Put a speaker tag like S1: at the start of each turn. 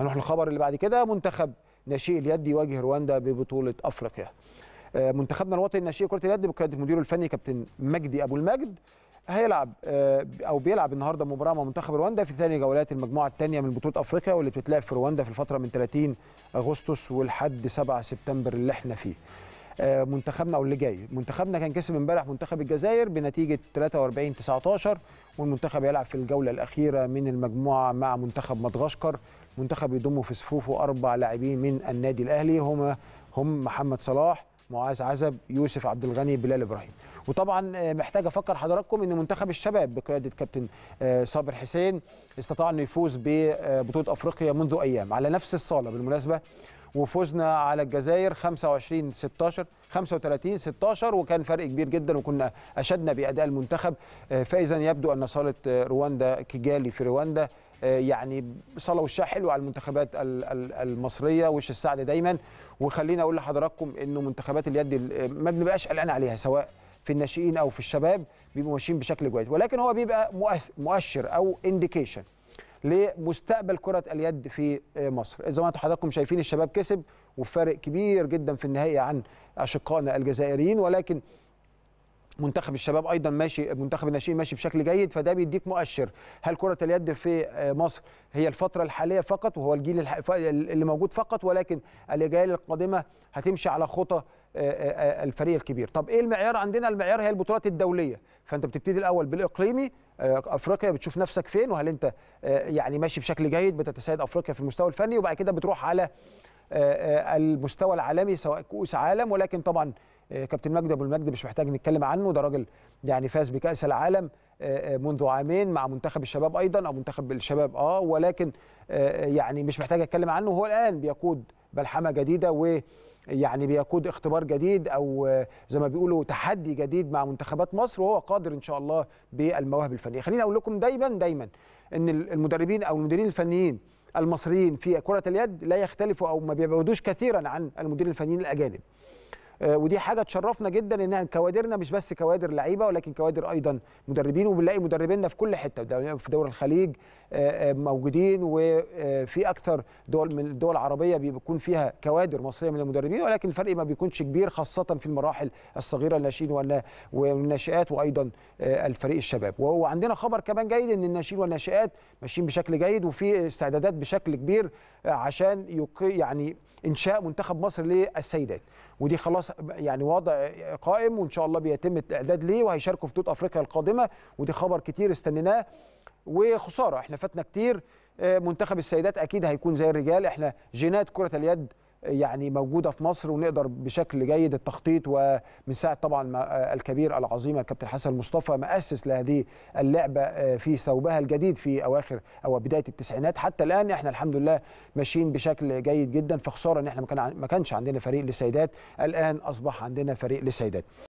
S1: هنروح للخبر اللي بعد كده منتخب ناشئ اليد يواجه رواندا ببطوله افريقيا آه، منتخبنا الوطني الناشئ كره اليد بقياده مديره الفني كابتن مجدي ابو المجد هيلعب آه، او بيلعب النهارده مباراه مع منتخب رواندا في ثاني جولات المجموعه الثانيه من بطوله افريقيا واللي بتتلعب في رواندا في الفتره من 30 اغسطس ولحد 7 سبتمبر اللي احنا فيه. آه، منتخبنا او اللي جاي، منتخبنا كان كسب امبارح منتخب الجزائر بنتيجه 43 19 والمنتخب يلعب في الجوله الاخيره من المجموعه مع منتخب مدغشقر منتخب يضم في صفوفه أربع لاعبين من النادي الأهلي هما هم محمد صلاح معاذ عزب يوسف عبد الغني بلال إبراهيم وطبعا آه، محتاج افكر حضراتكم ان منتخب الشباب بقياده كابتن آه، صابر حسين استطاع انه يفوز ببطوله افريقيا منذ ايام على نفس الصاله بالمناسبه وفوزنا على الجزائر 25 16 35 16 وكان فرق كبير جدا وكنا اشدنا باداء المنتخب آه، فاذا يبدو ان صاله آه، رواندا كيجالي في رواندا آه، يعني صلوا وشها حلو على المنتخبات المصريه وش السعد دايما وخليني اقول لحضراتكم انه منتخبات اليد ما بنبقاش قلقان عليها سواء في الناشئين او في الشباب بيبقوا ماشيين بشكل كويس ولكن هو بيبقى مؤشر او انديكيشن لمستقبل كره اليد في آه، مصر زي ما انتم حضراتكم شايفين الشباب كسب وفارق كبير جدا في النهايه عن اشقائنا الجزائريين ولكن منتخب الشباب ايضا ماشي منتخب الناشئين ماشي بشكل جيد فده بيديك مؤشر هل كره اليد في آه، مصر هي الفتره الحاليه فقط وهو الجيل اللي موجود فقط ولكن الاجيال القادمه هتمشي على خطى آه، الفريق الكبير طب ايه المعيار عندنا المعيار هي البطولات الدوليه فانت بتبتدي الاول بالاقليمي آه، افريقيا بتشوف نفسك فين وهل انت آه، يعني ماشي بشكل جيد بتتسيد افريقيا في المستوى الفني وبعد كده بتروح على آه، المستوى العالمي سواء كؤوس عالم ولكن طبعا كابتن مجدي ابو المجد مش محتاج نتكلم عنه ده راجل يعني فاز بكاس العالم منذ عامين مع منتخب الشباب ايضا او منتخب الشباب اه ولكن يعني مش محتاج اتكلم عنه هو الان بيقود بلحمه جديده و يعني بيقود اختبار جديد او زي ما بيقولوا تحدي جديد مع منتخبات مصر وهو قادر ان شاء الله بالمواهب الفنيه خليني اقول لكم دايما دايما ان المدربين او المديرين الفنيين المصريين في كره اليد لا يختلفوا او ما بيبعدوش كثيرا عن المديرين الفنيين الاجانب آه، ودي حاجه تشرفنا جدا ان كوادرنا مش بس كوادر لعيبه ولكن كوادر ايضا مدربين وبنلاقي مدربيننا في كل حته في دوري الخليج آه، آه، موجودين وفي اكثر دول من الدول العربيه بيكون فيها كوادر مصريه من المدربين ولكن الفرق ما بيكونش كبير خاصه في المراحل الصغيره الناشئين والناشئات وايضا الفريق الشباب وعندنا خبر كمان جيد ان الناشئين والناشئات ماشيين بشكل جيد وفي استعدادات بشكل كبير عشان يعني انشاء منتخب مصر للسيدات ودي خلاص يعني وضع قائم وان شاء الله بيتم الاعداد ليه وهيشاركوا في بطوله افريقيا القادمه ودي خبر كتير استنيناه وخساره احنا فاتنا كتير آه، منتخب السيدات اكيد هيكون زي الرجال احنا جينات كره اليد يعني موجوده في مصر ونقدر بشكل جيد التخطيط ومن ساعه طبعا آه، الكبير العظيم الكابتن حسن مصطفى مؤسس لهذه اللعبه آه، في ثوبها الجديد في اواخر او بدايه التسعينات حتى الان احنا الحمد لله ماشيين بشكل جيد جدا فخساره ان احنا ما كانش عندنا فريق للسيدات الان اصبح عندنا فريق للسيدات